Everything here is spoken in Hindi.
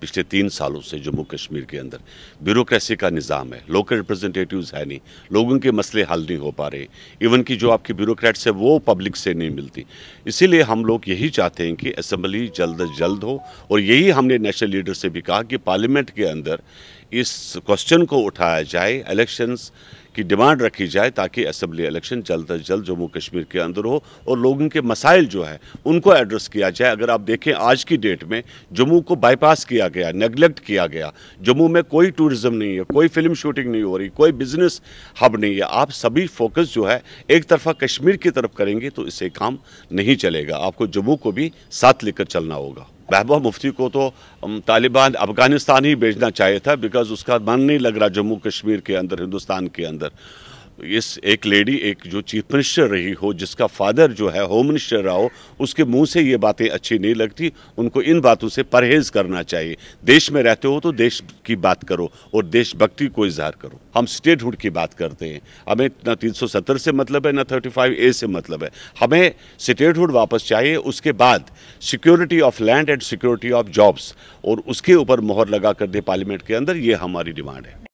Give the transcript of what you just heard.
पिछले तीन सालों से जम्मू कश्मीर के अंदर ब्यूरोक्रेसी का निज़ाम है लोकल रिप्रेजेंटेटिव्स है नहीं लोगों के मसले हल नहीं हो पा रहे इवन कि जो आपकी ब्यूरोक्रेट्स है वो पब्लिक से नहीं मिलती इसीलिए हम लोग यही चाहते हैं कि असम्बली जल्द अज जल्द हो और यही हमने नेशनल लीडर से भी कहा कि पार्लियामेंट के अंदर इस क्वेश्चन को उठाया जाए इलेक्शंस की डिमांड रखी जाए ताकि असम्बली इलेक्शन जल्द अज जल्द जम्मू कश्मीर के अंदर हो और लोगों के मसाइल जो है उनको एड्रेस किया जाए अगर आप देखें आज की डेट में जम्मू को बाईपास किया गया नेगलेक्ट किया गया जम्मू में कोई टूरिज़्म नहीं है कोई फिल्म शूटिंग नहीं हो रही कोई बिजनेस हब नहीं है आप सभी फोकस जो है एक तरफा कश्मीर की तरफ करेंगे तो इसे काम नहीं चलेगा आपको जम्मू को भी साथ लेकर चलना होगा महबूबा मुफ्ती को तो तालिबान अफगानिस्तान ही भेजना चाहिए था बिकॉज उसका मन नहीं लग रहा जम्मू कश्मीर के अंदर हिंदुस्तान के अंदर इस एक लेडी एक जो चीफ मिनिस्टर रही हो जिसका फादर जो है होम मिनिस्टर रहा हो उसके मुंह से ये बातें अच्छी नहीं लगती उनको इन बातों से परहेज करना चाहिए देश में रहते हो तो देश की बात करो और देशभक्ति को इजहार करो हम स्टेटहुड की बात करते हैं हमें ना 370 से मतलब है ना 35 ए से मतलब है हमें स्टेटहुड वापस चाहिए उसके बाद security of land and security of jobs और उसके ऊपर मोहर लगा कर दे पार्लियामेंट के अंदर ये हमारी डिमांड है